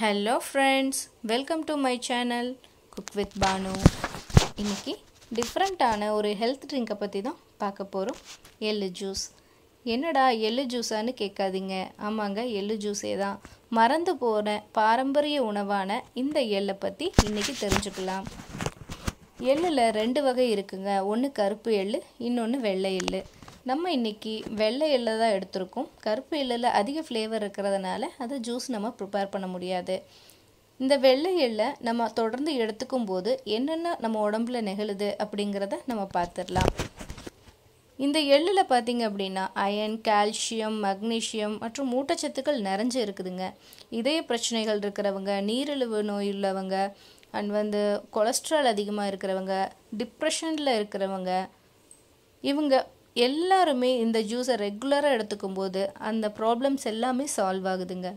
hello friends welcome to my channel cook with Bhanu இன்றைக்கி டிஃப்ரெண்ட்டான ஒரு ஹெல்த் ட்ரிங்கை பற்றி தான் பார்க்க போகிறோம் எள்ளு ஜூஸ் என்னடா எள்ளு ஜூஸான்னு கேட்காதீங்க ஆமாங்க எள்ளு ஜூஸே தான் மறந்து போன பாரம்பரிய உணவான இந்த எள்ளை பற்றி இன்றைக்கி தெரிஞ்சுக்கலாம் எள்ளில் ரெண்டு வகை இருக்குங்க ஒன்று கருப்பு எள்ளு இன்னொன்று வெள்ளை எள்ளு நம்ம இன்றைக்கி வெள்ளை எள்ளை தான் எடுத்திருக்கோம் கருப்பு எள்ளில் அதிக ஃப்ளேவர் இருக்கிறதுனால அதை ஜூஸ் நம்ம ப்ரிப்பேர் பண்ண முடியாது இந்த வெள்ளை எள்ளை நம்ம தொடர்ந்து எடுத்துக்கும் போது என்னென்ன நம்ம உடம்புல நிகழுது அப்படிங்கிறத நம்ம பார்த்துடலாம் இந்த எள்ளில் பார்த்தீங்க அப்படின்னா அயன் கால்சியம் மக்னீஷியம் மற்றும் ஊட்டச்சத்துக்கள் நிறைஞ்சு இருக்குதுங்க இதய பிரச்சனைகள் இருக்கிறவங்க நீரிழிவு நோய் உள்ளவங்க அண்ட் வந்து கொலஸ்ட்ரால் அதிகமாக இருக்கிறவங்க டிப்ரெஷனில் இருக்கிறவங்க இவங்க எல்லாருமே இந்த ஜூஸை ரெகுலராக எடுத்துக்கும் போது அந்த ப்ராப்ளம்ஸ் எல்லாமே சால்வ் ஆகுதுங்க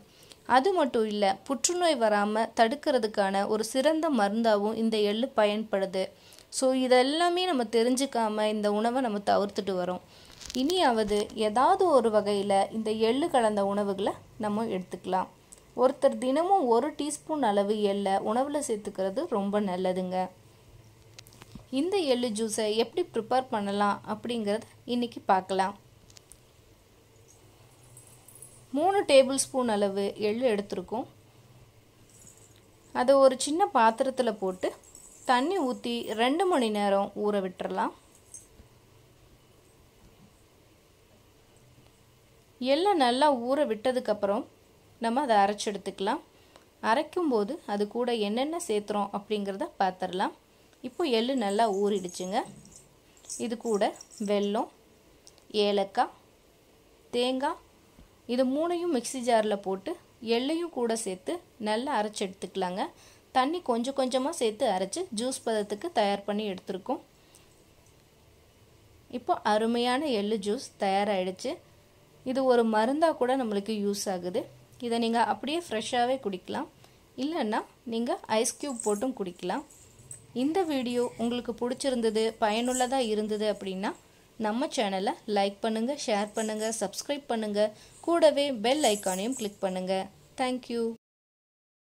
அது மட்டும் இல்லை புற்றுநோய் வராமல் தடுக்கிறதுக்கான ஒரு சிறந்த மருந்தாகவும் இந்த எள்ளு பயன்படுது ஸோ இதெல்லாமே நம்ம தெரிஞ்சுக்காமல் இந்த உணவை நம்ம தவிர்த்துட்டு வரோம் இனியாவது ஏதாவது ஒரு வகையில் இந்த எள்ளு கலந்த உணவுகளை நம்ம எடுத்துக்கலாம் ஒருத்தர் தினமும் ஒரு டீஸ்பூன் அளவு எள்ளை உணவில் சேர்த்துக்கிறது ரொம்ப நல்லதுங்க இந்த எள்ளு ஜூஸை எப்படி ப்ரிப்பேர் பண்ணலாம் அப்படிங்கிறத இன்றைக்கி பார்க்கலாம் மூணு டேபிள் ஸ்பூன் அளவு எள்ளு எடுத்திருக்கோம் அதை ஒரு சின்ன பாத்திரத்தில் போட்டு தண்ணி ஊற்றி ரெண்டு மணி நேரம் ஊற விட்டுறலாம் எல்லாம் நல்லா ஊற விட்டதுக்கப்புறம் நம்ம அதை அரைச்சி எடுத்துக்கலாம் அரைக்கும்போது அது கூட என்னென்ன சேர்த்துறோம் அப்படிங்கிறத பார்த்துடலாம் இப்போ எள் நல்லா ஊறிடுச்சுங்க இது கூட வெல்லம் ஏலக்காய் தேங்காய் இது மூணையும் மிக்சி ஜாரில் போட்டு எள்ளையும் கூட சேர்த்து நல்லா அரைச்சி எடுத்துக்கலாங்க தண்ணி கொஞ்சம் கொஞ்சமாக சேர்த்து அரைச்சி ஜூஸ் பதத்துக்கு தயார் பண்ணி எடுத்துருக்கோம் இப்போ அருமையான எள்ளு ஜூஸ் தயாராகிடுச்சு இது ஒரு மருந்தாக கூட நம்மளுக்கு யூஸ் ஆகுது இதை நீங்கள் அப்படியே ஃப்ரெஷ்ஷாகவே குடிக்கலாம் இல்லைன்னா நீங்கள் ஐஸ் க்யூப் போட்டும் குடிக்கலாம் இந்த வீடியோ உங்களுக்கு பிடிச்சிருந்தது பயனுள்ளதாக இருந்தது அப்படின்னா நம்ம சேனலை லைக் பண்ணுங்கள் ஷேர் பண்ணுங்கள் சப்ஸ்கிரைப் பண்ணுங்கள் கூடவே பெல் ஐக்கானையும் கிளிக் பண்ணுங்கள் தேங்க்யூ